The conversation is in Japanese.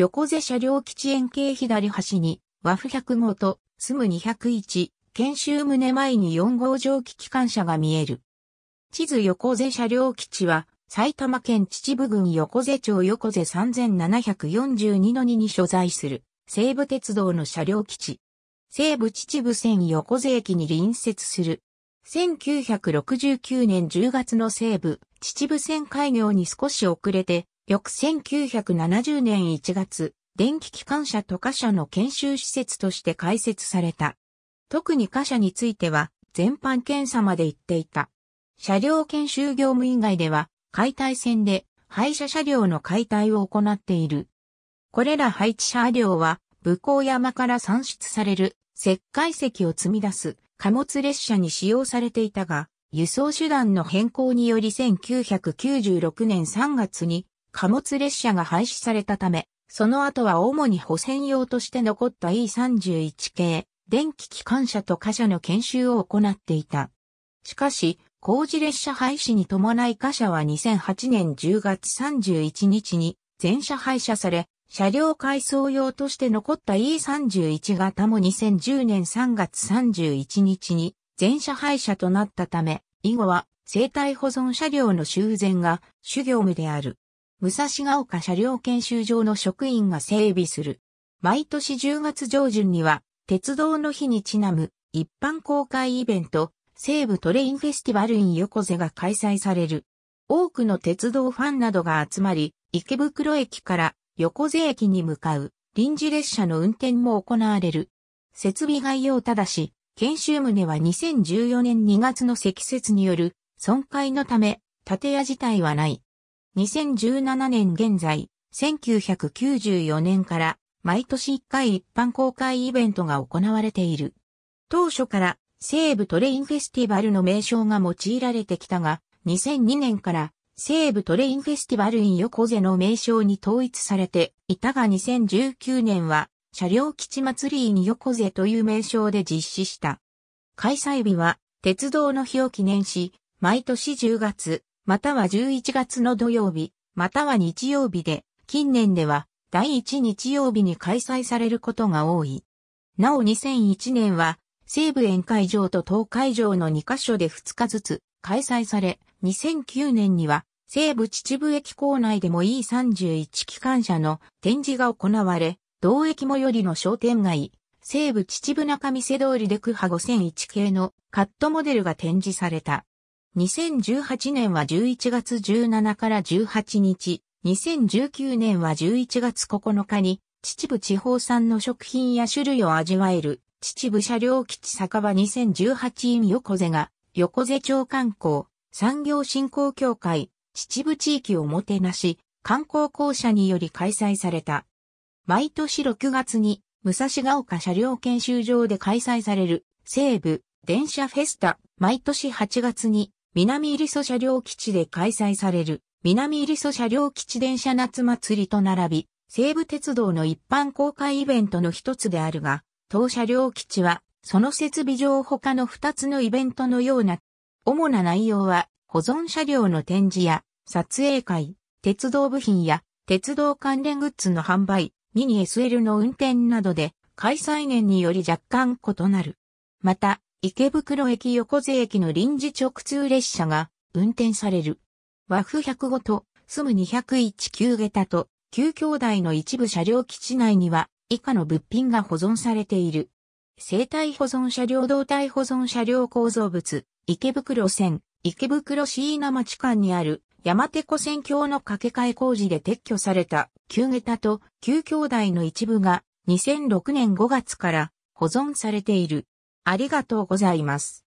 横瀬車両基地円形左端に、和布100号と、スム201、研修棟前に4号蒸気機関車が見える。地図横瀬車両基地は、埼玉県秩父郡横瀬町横瀬3742の2に所在する、西武鉄道の車両基地。西武秩父線横瀬駅に隣接する。1969年10月の西武秩父線開業に少し遅れて、翌1970年1月、電気機関車と貨車の研修施設として開設された。特に貨車については、全般検査まで行っていた。車両研修業務以外では、解体船で廃車車両の解体を行っている。これら配置車両は、武甲山から産出される石灰石を積み出す貨物列車に使用されていたが、輸送手段の変更により1996年3月に貨物列車が廃止されたため、その後は主に保線用として残った E31 系、電気機関車と貨車の研修を行っていた。しかし、工事列車廃止に伴い貨車は2008年10月31日に全車廃車され、車両改装用として残った E31 型も2010年3月31日に全車廃車となったため、以後は生体保存車両の修繕が主業務である。武蔵ヶ丘車両研修場の職員が整備する。毎年10月上旬には、鉄道の日にちなむ一般公開イベント、西部トレインフェスティバルイン横瀬が開催される。多くの鉄道ファンなどが集まり、池袋駅から横瀬駅に向かう臨時列車の運転も行われる。設備概要ただし、研修棟は2014年2月の積雪による損壊のため、建屋自体はない。2017年現在、1994年から毎年1回一般公開イベントが行われている。当初から西部トレインフェスティバルの名称が用いられてきたが、2002年から西部トレインフェスティバルイン横瀬の名称に統一されていたが2019年は車両基地祭りイン横瀬という名称で実施した。開催日は鉄道の日を記念し、毎年10月または11月の土曜日、または日曜日で、近年では第1日曜日に開催されることが多い。なお2001年は、西部宴会場と東海場の2カ所で2日ずつ開催され、2009年には、西部秩父駅構内でも E31 機関車の展示が行われ、同駅最寄りの商店街、西部秩父中見世通りで区派5001系のカットモデルが展示された。2018年は11月17から18日、2019年は11月9日に、秩父地方産の食品や種類を味わえる、秩父車両基地酒場2018院横瀬が、横瀬町観光、産業振興協会、秩父地域をもてなし、観光公社により開催された。毎年6月に、武蔵ヶ丘車両研修場で開催される、西部電車フェスタ、毎年8月に、南入ソ車両基地で開催される、南入ソ車両基地電車夏祭りと並び、西武鉄道の一般公開イベントの一つであるが、当車両基地は、その設備上他の二つのイベントのような、主な内容は、保存車両の展示や、撮影会、鉄道部品や、鉄道関連グッズの販売、ミニ SL の運転などで、開催年により若干異なる。また、池袋駅横瀬駅の臨時直通列車が運転される。和風105と、住む201旧下駄と、旧兄弟の一部車両基地内には、以下の物品が保存されている。生体保存車両動体保存車両構造物、池袋線、池袋椎名町間にある山手湖線橋の架け替え工事で撤去された旧下駄と旧兄弟の一部が2006年5月から保存されている。ありがとうございます。